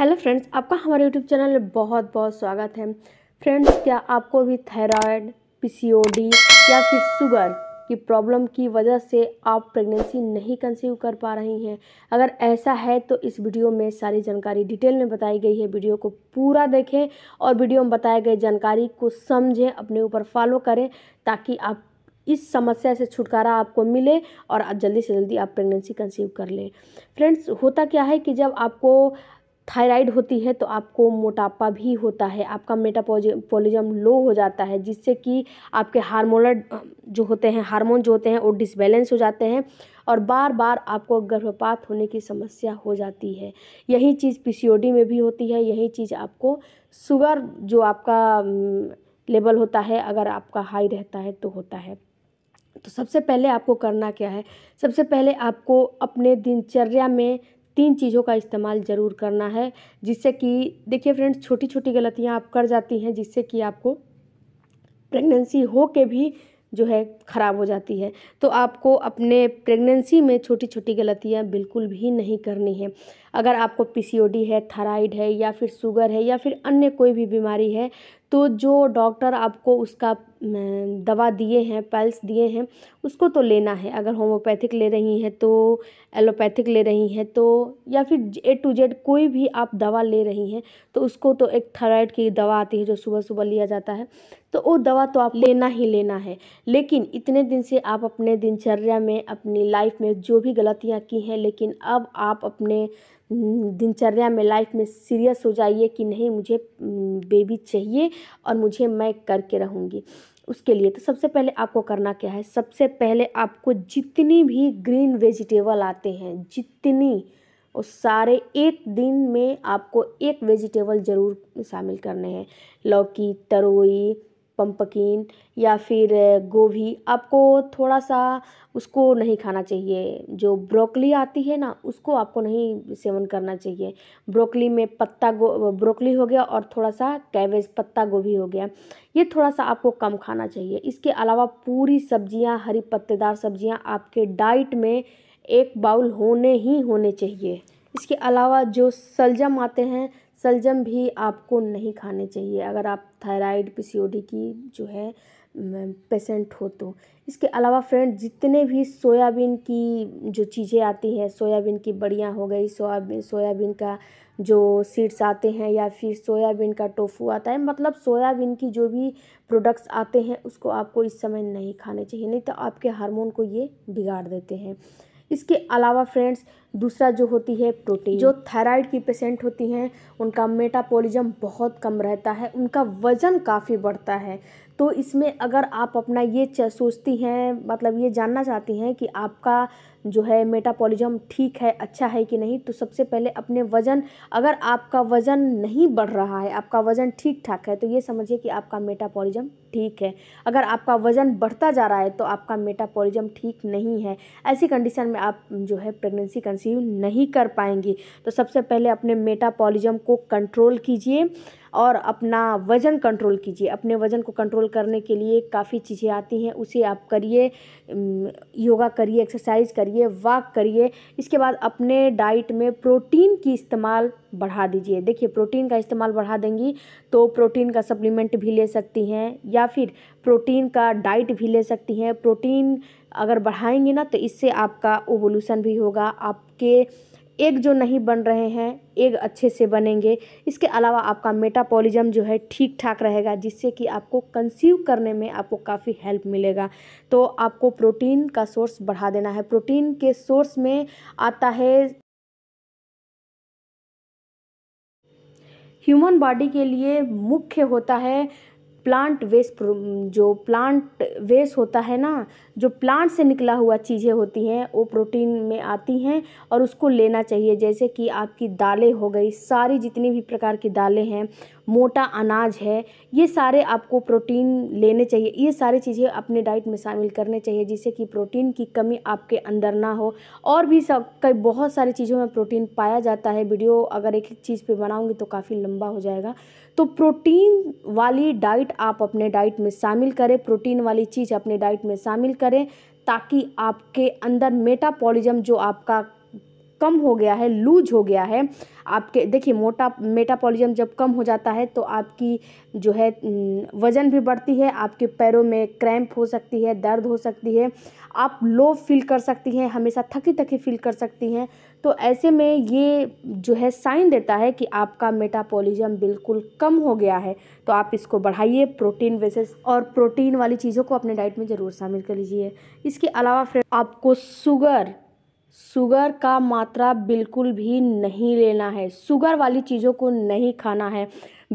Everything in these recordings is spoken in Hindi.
हेलो फ्रेंड्स आपका हमारे यूट्यूब चैनल में बहुत बहुत स्वागत है फ्रेंड्स क्या आपको भी थायराइड पीसीओडी या फिर शुगर की प्रॉब्लम की वजह से आप प्रेगनेंसी नहीं कंसीव कर पा रही हैं अगर ऐसा है तो इस वीडियो में सारी जानकारी डिटेल में बताई गई है वीडियो को पूरा देखें और वीडियो में बताए गए जानकारी को समझें अपने ऊपर फॉलो करें ताकि आप इस समस्या से छुटकारा आपको मिले और जल्दी से जल्दी आप प्रेगनेंसी कंसीव कर लें फ्रेंड्स होता क्या है कि जब आपको थायराइड होती है तो आपको मोटापा भी होता है आपका मेटापोलिज्म लो हो जाता है जिससे कि आपके हारमोनल जो होते हैं हार्मोन जो होते हैं वो डिसबैलेंस हो जाते हैं और बार बार आपको गर्भपात होने की समस्या हो जाती है यही चीज़ पीसीओडी में भी होती है यही चीज़ आपको शुगर जो आपका लेवल होता है अगर आपका हाई रहता है तो होता है तो सबसे पहले आपको करना क्या है सबसे पहले आपको अपने दिनचर्या में तीन चीज़ों का इस्तेमाल ज़रूर करना है जिससे कि देखिए फ्रेंड्स छोटी छोटी गलतियाँ आप कर जाती हैं जिससे कि आपको प्रेगनेंसी हो के भी जो है ख़राब हो जाती है तो आपको अपने प्रेगनेंसी में छोटी छोटी गलतियाँ बिल्कुल भी नहीं करनी है अगर आपको पीसीओडी है थायराइड है या फिर शुगर है या फिर अन्य कोई भी बीमारी है तो जो डॉक्टर आपको उसका दवा दिए हैं पैल्स दिए हैं उसको तो लेना है अगर होम्योपैथिक ले रही हैं तो एलोपैथिक ले रही हैं तो या फिर ए टू जेड कोई भी आप दवा ले रही हैं तो उसको तो एक थायराइड की दवा आती है जो सुबह सुबह लिया जाता है तो वो दवा तो आप लेना ही लेना है लेकिन इतने दिन से आप अपने दिनचर्या में अपनी लाइफ में जो भी गलतियाँ की हैं लेकिन अब आप अपने दिनचर्या में लाइफ में सीरियस हो जाइए कि नहीं मुझे बेबी चाहिए और मुझे मैं करके रहूँगी उसके लिए तो सबसे पहले आपको करना क्या है सबसे पहले आपको जितनी भी ग्रीन वेजिटेबल आते हैं जितनी और सारे एक दिन में आपको एक वेजिटेबल ज़रूर शामिल करने हैं लौकी तरोई पम्पकिन या फिर गोभी आपको थोड़ा सा उसको नहीं खाना चाहिए जो ब्रोकली आती है ना उसको आपको नहीं सेवन करना चाहिए ब्रोकली में पत्ता गो ब्रोकली हो गया और थोड़ा सा कैबेज पत्ता गोभी हो गया ये थोड़ा सा आपको कम खाना चाहिए इसके अलावा पूरी सब्जियां हरी पत्तेदार सब्जियां आपके डाइट में एक बाउल होने ही होने चाहिए इसके अलावा जो सलजम आते हैं सलजम भी आपको नहीं खाने चाहिए अगर आप थायराइड पी की जो है पेशेंट हो तो इसके अलावा फ्रेंड जितने भी सोयाबीन की जो चीज़ें आती हैं सोयाबीन की बढ़िया हो गई सोयाबीन सोयाबीन का जो सीड्स आते हैं या फिर सोयाबीन का टोफू आता है मतलब सोयाबीन की जो भी प्रोडक्ट्स आते हैं उसको आपको इस समय नहीं खाने चाहिए नहीं तो आपके हार्मोन को ये बिगाड़ देते हैं इसके अलावा फ्रेंड्स दूसरा जो होती है प्रोटीन जो थायराइड की पेशेंट होती हैं उनका मेटापोलिज्म बहुत कम रहता है उनका वज़न काफ़ी बढ़ता है तो इसमें अगर आप अपना ये सोचती हैं मतलब ये जानना चाहती हैं कि आपका जो है मेटापोलिज्म ठीक है अच्छा है कि नहीं तो सबसे पहले अपने वज़न अगर आपका वज़न नहीं बढ़ रहा है आपका वज़न ठीक ठाक है तो ये समझिए कि आपका मेटापोलिज्म ठीक है अगर आपका वज़न बढ़ता जा रहा है तो आपका मेटापोलिज्म ठीक नहीं है ऐसी कंडीशन में आप जो है प्रेगनेंसी कंस कंसीव नहीं कर पाएंगी तो सबसे पहले अपने मेटाबॉलिज्म को कंट्रोल कीजिए और अपना वज़न कंट्रोल कीजिए अपने वज़न को कंट्रोल करने के लिए काफ़ी चीज़ें आती हैं उसे आप करिए योगा करिए एक्सरसाइज करिए वॉक करिए इसके बाद अपने डाइट में प्रोटीन की इस्तेमाल बढ़ा दीजिए देखिए प्रोटीन का इस्तेमाल बढ़ा देंगी तो प्रोटीन का सप्लीमेंट भी ले सकती हैं या फिर प्रोटीन का डाइट भी ले सकती हैं प्रोटीन अगर बढ़ाएंगे ना तो इससे आपका ओवोल्यूशन भी होगा आपके एग जो नहीं बन रहे हैं एग अच्छे से बनेंगे इसके अलावा आपका मेटापोलिज्म जो है ठीक ठाक रहेगा जिससे कि आपको कंसीव करने में आपको काफ़ी हेल्प मिलेगा तो आपको प्रोटीन का सोर्स बढ़ा देना है प्रोटीन के सोर्स में आता है ह्यूमन बॉडी के लिए मुख्य होता है प्लांट वेस्ट mm, जो प्लांट वेस्ट होता है ना जो प्लांट से निकला हुआ चीज़ें होती हैं वो प्रोटीन में आती हैं और उसको लेना चाहिए जैसे कि आपकी दालें हो गई सारी जितनी भी प्रकार की दालें हैं मोटा अनाज है ये सारे आपको प्रोटीन लेने चाहिए ये सारी चीज़ें अपने डाइट में शामिल करने चाहिए जिससे कि प्रोटीन की कमी आपके अंदर ना हो और भी सब कई बहुत सारी चीज़ों में प्रोटीन पाया जाता है वीडियो अगर एक एक चीज़ पे बनाऊंगी तो काफ़ी लंबा हो जाएगा तो प्रोटीन वाली डाइट फैट आप अपने डाइट में शामिल करें प्रोटीन वाली चीज़ अपने डाइट में शामिल करें ताकि आपके अंदर मेटापॉलिज्म जो आपका कम हो गया है लूज हो गया है आपके देखिए मोटा मेटापोलिज्म जब कम हो जाता है तो आपकी जो है वज़न भी बढ़ती है आपके पैरों में क्रैम्प हो सकती है दर्द हो सकती है आप लो फील कर सकती हैं हमेशा थकी थकी फील कर सकती हैं तो ऐसे में ये जो है साइन देता है कि आपका मेटापोलिज्म बिल्कुल कम हो गया है तो आप इसको बढ़ाइए प्रोटीन वेसेस और प्रोटीन वाली चीज़ों को अपने डाइट में ज़रूर शामिल कर लीजिए इसके अलावा फिर आपको शुगर शुगर का मात्रा बिल्कुल भी नहीं लेना है शुगर वाली चीज़ों को नहीं खाना है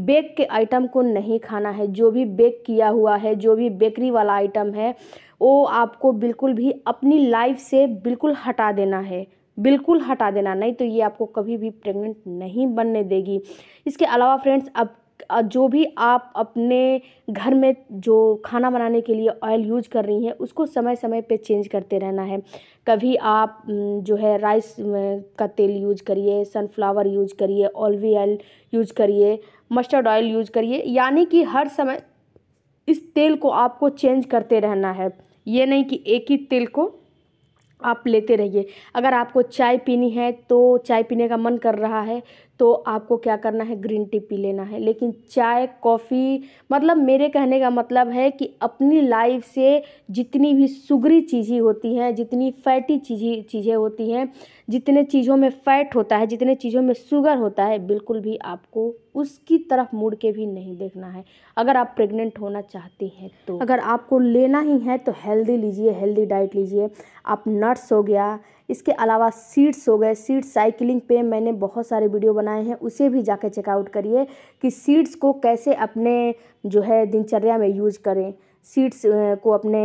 बेक के आइटम को नहीं खाना है जो भी बेक किया हुआ है जो भी बेकरी वाला आइटम है वो आपको बिल्कुल भी अपनी लाइफ से बिल्कुल हटा देना है बिल्कुल हटा देना नहीं तो ये आपको कभी भी प्रेग्नेंट नहीं बनने देगी इसके अलावा फ्रेंड्स अब जो भी आप अपने घर में जो खाना बनाने के लिए ऑयल यूज़ कर रही हैं उसको समय समय पे चेंज करते रहना है कभी आप जो है राइस का तेल यूज़ करिए सनफ्लावर यूज़ करिए ऑलवी ऑयल यूज़ करिए मस्टर्ड ऑयल यूज़ करिए यानी कि हर समय इस तेल को आपको चेंज करते रहना है ये नहीं कि एक ही तेल को आप लेते रहिए अगर आपको चाय पीनी है तो चाय पीने का मन कर रहा है तो आपको क्या करना है ग्रीन टी पी लेना है लेकिन चाय कॉफ़ी मतलब मेरे कहने का मतलब है कि अपनी लाइफ से जितनी भी सुगरी चीज़ें होती हैं जितनी फैटी चीज़ें चीज़ें होती हैं जितने चीज़ों में फैट होता है जितने चीज़ों में शुगर होता है बिल्कुल भी आपको उसकी तरफ मुड़ के भी नहीं देखना है अगर आप प्रेग्नेंट होना चाहती हैं तो अगर आपको लेना ही है तो हेल्दी लीजिए हेल्दी डाइट लीजिए आप नट्स हो गया इसके अलावा सीड्स हो गए सीड्स साइकिलिंग पे मैंने बहुत सारे वीडियो बनाए हैं उसे भी जाकर चेकआउट करिए कि सीड्स को कैसे अपने जो है दिनचर्या में यूज करें सीड्स को अपने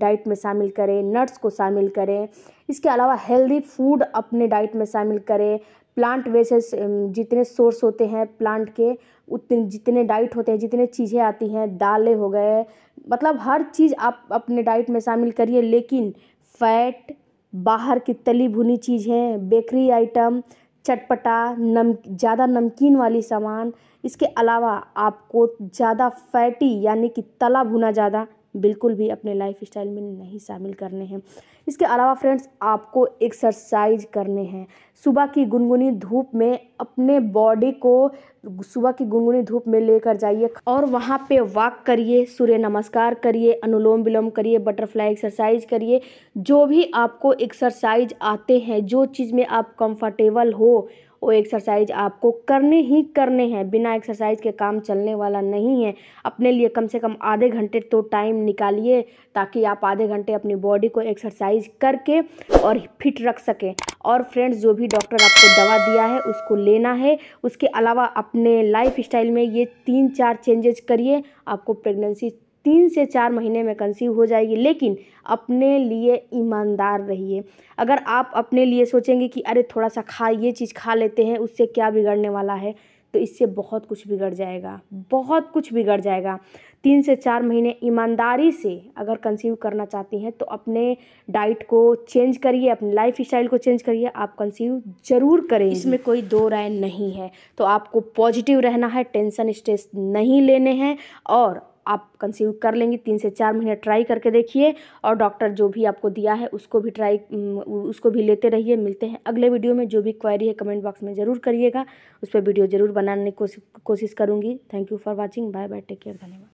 डाइट में शामिल करें नट्स को शामिल करें इसके अलावा हेल्दी फूड अपने डाइट में शामिल करें प्लांट वेसेस जितने सोर्स होते हैं प्लांट के उतने जितने डाइट होते हैं जितने चीज़ें आती हैं दालें हो गए मतलब हर चीज़ आप अपने डाइट में शामिल करिए लेकिन फैट बाहर की तली भुनी चीज़ें बेकरी आइटम चटपटा नम ज़्यादा नमकीन वाली सामान इसके अलावा आपको ज़्यादा फैटी यानी कि तला भुना ज़्यादा बिल्कुल भी अपने लाइफ स्टाइल में नहीं शामिल करने हैं इसके अलावा फ्रेंड्स आपको एक्सरसाइज करने हैं सुबह की गुनगुनी धूप में अपने बॉडी को सुबह की गुनगुनी धूप में लेकर जाइए और वहाँ पे वॉक करिए सूर्य नमस्कार करिए अनुलोम विलोम करिए बटरफ्लाई एक्सरसाइज करिए जो भी आपको एक्सरसाइज आते हैं जो चीज़ में आप कंफर्टेबल हो वो एक्सरसाइज आपको करने ही करने हैं बिना एक्सरसाइज के काम चलने वाला नहीं है अपने लिए कम से कम आधे घंटे तो टाइम निकालिए ताकि आप आधे घंटे अपनी बॉडी को एक्सरसाइज एक्सरसाइज करके और फिट रख सकें और फ्रेंड्स जो भी डॉक्टर आपको दवा दिया है उसको लेना है उसके अलावा अपने लाइफ स्टाइल में ये तीन चार चेंजेज करिए आपको प्रेगनेंसी तीन से चार महीने में कंसीव हो जाएगी लेकिन अपने लिए ईमानदार रहिए अगर आप अपने लिए सोचेंगे कि अरे थोड़ा सा खा ये चीज़ खा लेते हैं उससे क्या बिगड़ने वाला है तो इससे बहुत कुछ बिगड़ जाएगा बहुत कुछ बिगड़ जाएगा तीन से चार महीने ईमानदारी से अगर कंसीव करना चाहती हैं तो अपने डाइट को चेंज करिए अपने लाइफ स्टाइल को चेंज करिए आप कंसीव ज़रूर करें इसमें कोई दो राय नहीं है तो आपको पॉजिटिव रहना है टेंशन स्ट्रेस नहीं लेने हैं और आप कंसीव कर लेंगी तीन से चार महीने ट्राई करके देखिए और डॉक्टर जो भी आपको दिया है उसको भी ट्राई उसको भी लेते रहिए मिलते हैं अगले वीडियो में जो भी क्वायरी है कमेंट बॉक्स में ज़रूर करिएगा उस पर वीडियो ज़रूर बनाने की कोशिश करूँगी thank you for watching bye bye take care धन्यवाद